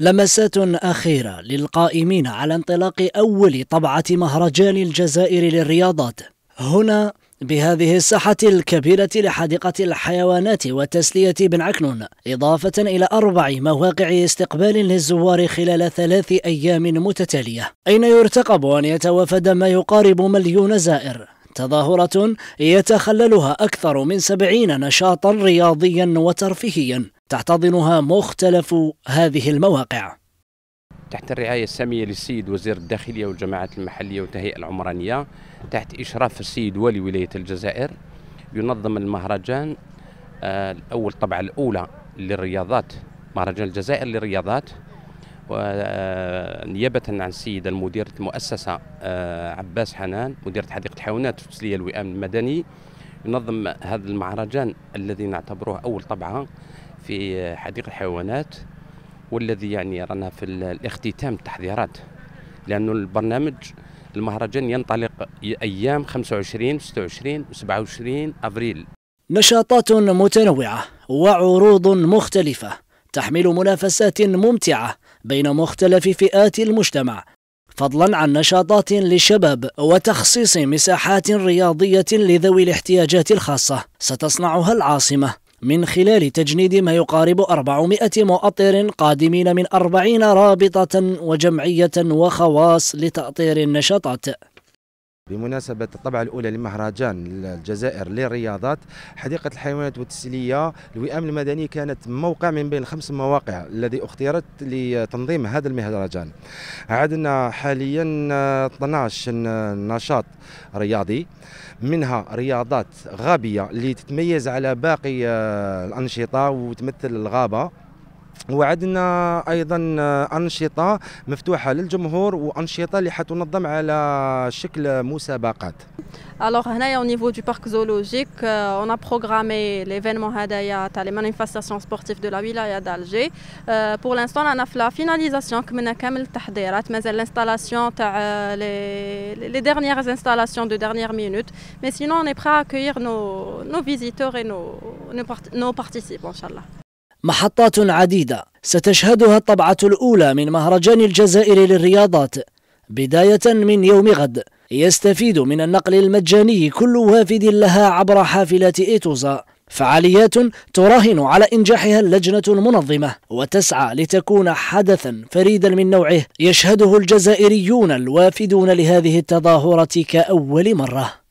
لمسات أخيرة للقائمين على انطلاق أول طبعة مهرجان الجزائر للرياضات هنا بهذه الساحة الكبيرة لحديقة الحيوانات وتسلية بن عكنون إضافة إلى أربع مواقع استقبال للزوار خلال ثلاث أيام متتالية أين يرتقب أن يتوافد ما يقارب مليون زائر تظاهرة يتخللها أكثر من سبعين نشاطا رياضيا وترفيهيا تحتضنها مختلف هذه المواقع تحت الرعاية السامية للسيد وزير الداخلية والجماعات المحلية والتهيئة العمرانية تحت إشراف السيد والي ولاية الجزائر ينظم المهرجان آه، الأول طبعا الأولى للرياضات مهرجان الجزائر للرياضات ونيابة آه، عن السيدة المديرة المؤسسة آه، عباس حنان مديرة حديقة الحيوانات التسلية الوئام المدني ينظم هذا المهرجان الذي نعتبره أول طبعة في حديقة الحيوانات والذي يعني رانا في الاختتام التحضيرات لأنه البرنامج المهرجان ينطلق أيام 25 26 و 27 أبريل نشاطات متنوعة وعروض مختلفة تحمل منافسات ممتعة بين مختلف فئات المجتمع فضلا عن نشاطات للشباب وتخصيص مساحات رياضية لذوي الاحتياجات الخاصة ستصنعها العاصمة من خلال تجنيد ما يقارب 400 مؤطر قادمين من 40 رابطة وجمعية وخواص لتأطير النشاطات بمناسبة الطبعة الأولى لمهرجان الجزائر للرياضات حديقة الحيوانات والتسلية الوئام المدني كانت موقع من بين خمس مواقع الذي اختيرت لتنظيم هذا المهرجان عدنا حاليا 12 نشاط رياضي منها رياضات غابية اللي تتميز على باقي الأنشطة وتمثل الغابة وعدنا ايضا انشطه مفتوحه للجمهور وانشطه اللي حتنظم على شكل مسابقات Alors au niveau du parc zoologique on a programmé l'événement هذايا les manifestations sportives de la wilaya d'Alger pour l'instant a fait la finalisation كملنا كامل التحضيرات l'installation les les dernières installations de dernière minute mais sinon on est prêt à accueillir nos nos visiteurs et nos nos participants inchallah محطات عديدة ستشهدها الطبعة الأولى من مهرجان الجزائر للرياضات بداية من يوم غد يستفيد من النقل المجاني كل وافد لها عبر حافلات إيتوزا فعاليات تراهن على إنجاحها اللجنة المنظمة وتسعى لتكون حدثا فريدا من نوعه يشهده الجزائريون الوافدون لهذه التظاهرة كأول مرة